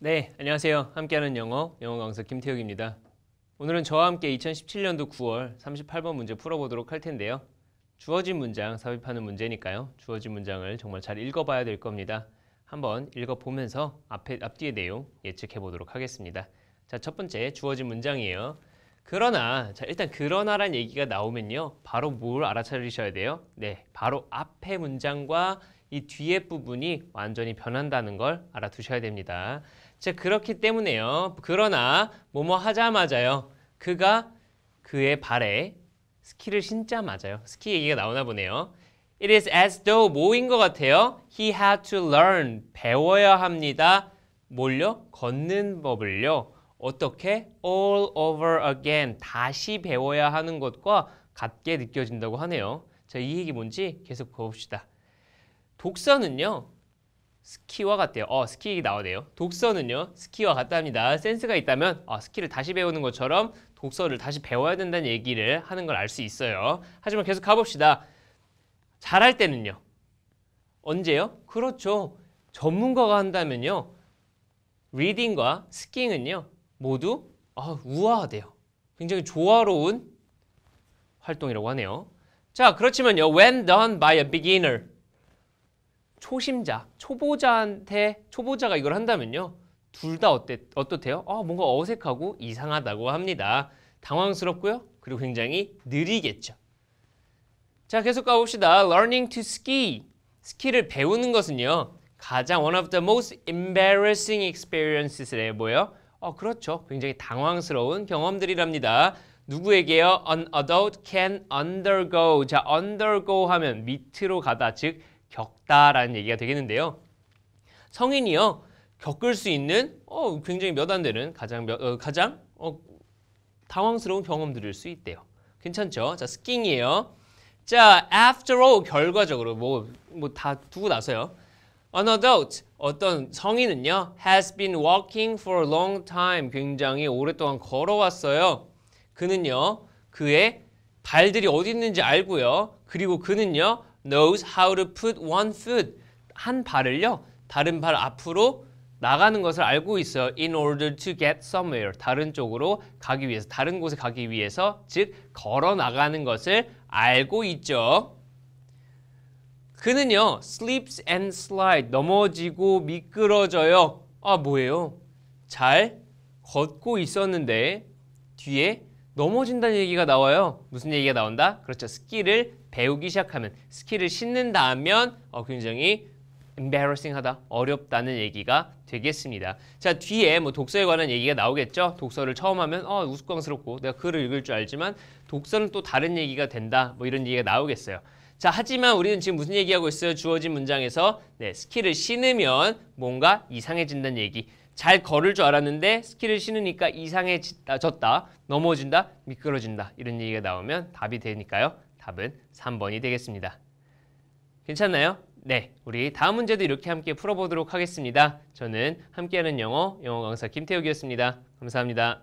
네, 안녕하세요. 함께하는 영어, 영어 강사 김태욱입니다. 오늘은 저와 함께 2017년도 9월 38번 문제 풀어보도록 할 텐데요. 주어진 문장 삽입하는 문제니까요. 주어진 문장을 정말 잘 읽어봐야 될 겁니다. 한번 읽어보면서 앞에, 앞뒤의 내용 예측해보도록 하겠습니다. 자, 첫 번째 주어진 문장이에요. 그러나, 자, 일단 그러나란 얘기가 나오면요. 바로 뭘 알아차리셔야 돼요? 네, 바로 앞에 문장과 이 뒤에 부분이 완전히 변한다는 걸 알아두셔야 됩니다. 자, 그렇기 때문에요. 그러나 뭐뭐 하자마자요. 그가 그의 발에 스키를 신자마자요. 스키 얘기가 나오나 보네요. It is as though 뭐인 것 같아요? He had to learn, 배워야 합니다. 뭘요? 걷는 법을요. 어떻게? All over again, 다시 배워야 하는 것과 같게 느껴진다고 하네요. 자, 이 얘기 뭔지 계속 그 봅시다 독서는요. 스키와 같대요. 어, 스키 나오네요. 독서는요. 스키와 같답니다. 센스가 있다면 어, 스키를 다시 배우는 것처럼 독서를 다시 배워야 된다는 얘기를 하는 걸 알 수 있어요. 하지만 계속 가봅시다. 잘할 때는요. 언제요? 그렇죠. 전문가가 한다면요. 리딩과 스킹은요. 모두 어, 우아하대요. 굉장히 조화로운 활동이라고 하네요. 자, 그렇지만요. When done by a beginner. 초심자, 초보자한테 초보자가 이걸 한다면요. 둘 다 어때 어떻대요? 아, 뭔가 어색하고 이상하다고 합니다. 당황스럽고요. 그리고 굉장히 느리겠죠. 자, 계속 가봅시다. Learning to ski. 스키를 배우는 것은요. 가장 one of the most embarrassing experiences에 뭐예요? 어, 그렇죠. 굉장히 당황스러운 경험들이랍니다. 누구에게요? An adult can undergo. 자, undergo 하면 밑으로 가다, 즉 겪다라는 얘기가 되겠는데요. 성인이요. 겪을 수 있는 어, 굉장히 몇 안 되는 가장 몇, 어, 가장 어, 당황스러운 경험들일 수 있대요. 괜찮죠? 자, 스킹이에요. 자, after all 결과적으로 뭐 뭐 다 두고 나서요. An adult 어떤 성인은요 has been walking for a long time 굉장히 오랫동안 걸어왔어요. 그는요 그의 발들이 어디 있는지 알고요. 그리고 그는요 knows how to put one foot 한 발을요 다른 발 앞으로 나가는 것을 알고 있어요. In order to get somewhere 다른 쪽으로 가기 위해서 다른 곳에 가기 위해서 즉 걸어 나가는 것을 알고 있죠. 그는요 slips and slide 넘어지고 미끄러져요. 아 뭐예요? 잘 걷고 있었는데 뒤에 넘어진다는 얘기가 나와요. 무슨 얘기가 나온다? 그렇죠. 스키를 배우기 시작하면, 스키를 신는다 면 어, 굉장히 embarrassing하다, 어렵다는 얘기가 되겠습니다. 자, 뒤에 뭐 독서에 관한 얘기가 나오겠죠? 독서를 처음 하면 어, 우스꽝스럽고 내가 글을 읽을 줄 알지만 독서는 또 다른 얘기가 된다, 뭐 이런 얘기가 나오겠어요. 자, 하지만 우리는 지금 무슨 얘기하고 있어요? 주어진 문장에서 네, 스키를 신으면 뭔가 이상해진다는 얘기. 잘 걸을 줄 알았는데 스키를 신으니까 이상해졌다, 넘어진다, 미끄러진다 이런 얘기가 나오면 답이 되니까요. 답은 3번이 되겠습니다. 괜찮나요? 네, 우리 다음 문제도 이렇게 함께 풀어보도록 하겠습니다. 저는 함께하는 영어, 영어 강사 김태욱이었습니다. 감사합니다.